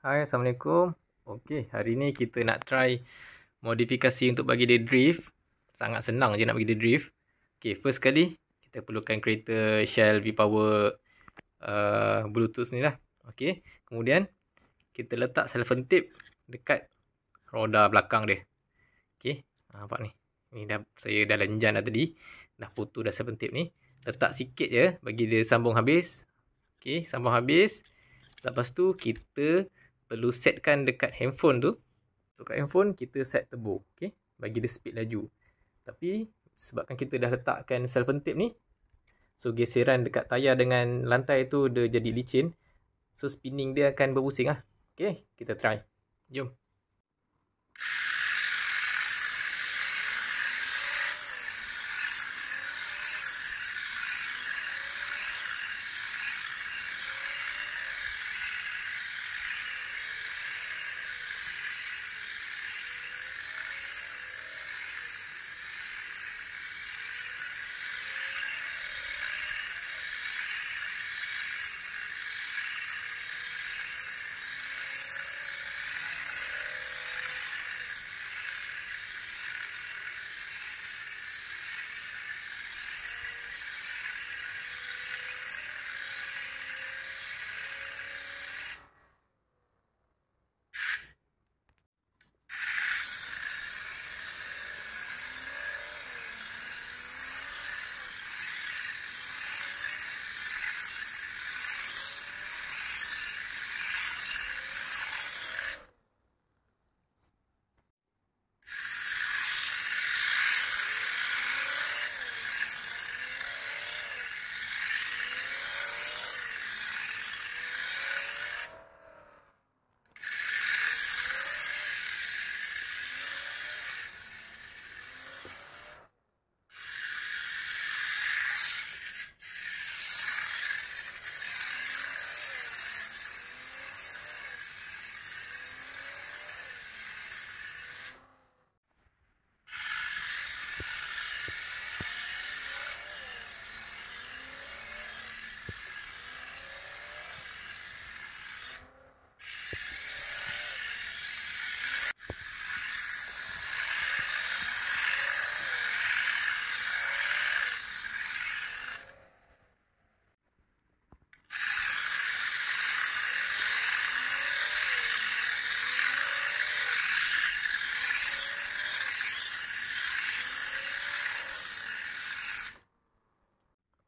Hai, Assalamualaikum. Okey, hari ni kita nak try modifikasi untuk bagi dia drift. Sangat senang je nak bagi dia drift. Okey, first sekali kita perlukan kereta Shell V-Power uh, Bluetooth ni lah. Okey, kemudian kita letak cellophane tape dekat roda belakang dia. Okey, nampak ni. Ni dah, saya dah lenjan dah tadi. Dah putu dah cellophane tape ni. Letak sikit je bagi dia sambung habis. Okey, sambung habis. Lepas tu kita perlu setkan dekat handphone tu. So kat handphone kita set turbo, okay? bagi dia speed laju. Tapi sebabkan kita dah letakkan self tape ni, so geseran dekat tayar dengan lantai tu dia jadi licin. So spinning dia akan berpusing lah. Okay, kita try. Jom.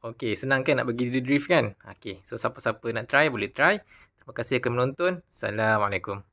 Okey, senang kan nak bagi dia drift kan? Okey, so siapa-siapa nak try boleh try. Terima kasih kerana menonton. Assalamualaikum.